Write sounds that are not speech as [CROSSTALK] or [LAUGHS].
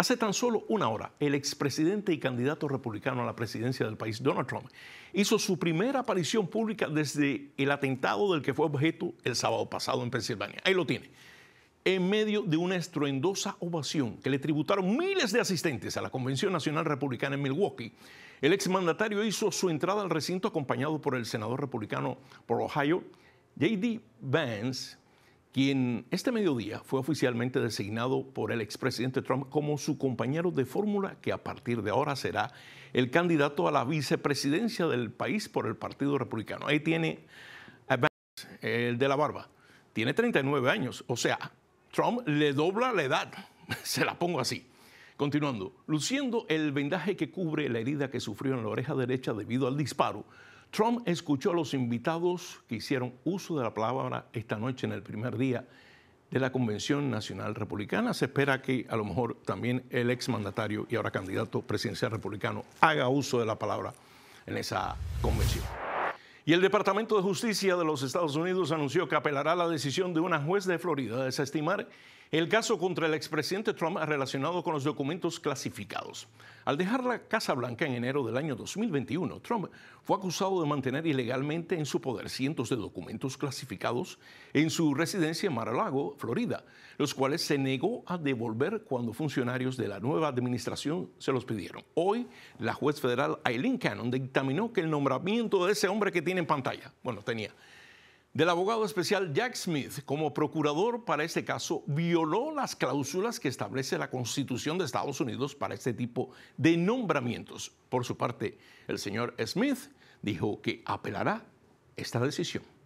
Hace tan solo una hora, el expresidente y candidato republicano a la presidencia del país, Donald Trump, hizo su primera aparición pública desde el atentado del que fue objeto el sábado pasado en Pensilvania. Ahí lo tiene. En medio de una estruendosa ovación que le tributaron miles de asistentes a la Convención Nacional Republicana en Milwaukee, el exmandatario hizo su entrada al recinto acompañado por el senador republicano por Ohio, J.D. Vance, quien este mediodía fue oficialmente designado por el expresidente Trump como su compañero de fórmula, que a partir de ahora será el candidato a la vicepresidencia del país por el Partido Republicano. Ahí tiene el de la barba. Tiene 39 años, o sea, Trump le dobla la edad, [LAUGHS] se la pongo así. Continuando, luciendo el vendaje que cubre la herida que sufrió en la oreja derecha debido al disparo, Trump escuchó a los invitados que hicieron uso de la palabra esta noche en el primer día de la Convención Nacional Republicana. Se espera que a lo mejor también el exmandatario y ahora candidato presidencial republicano haga uso de la palabra en esa convención. Y el Departamento de Justicia de los Estados Unidos anunció que apelará la decisión de una juez de Florida de desestimar el caso contra el expresidente Trump relacionado con los documentos clasificados. Al dejar la Casa Blanca en enero del año 2021, Trump fue acusado de mantener ilegalmente en su poder cientos de documentos clasificados en su residencia en Mar-a-Lago, Florida, los cuales se negó a devolver cuando funcionarios de la nueva administración se los pidieron. Hoy, la juez federal Eileen Cannon dictaminó que el nombramiento de ese hombre que tiene en pantalla, bueno, tenía, del abogado especial Jack Smith como procurador para este caso violó las cláusulas que establece la Constitución de Estados Unidos para este tipo de nombramientos. Por su parte, el señor Smith dijo que apelará esta decisión.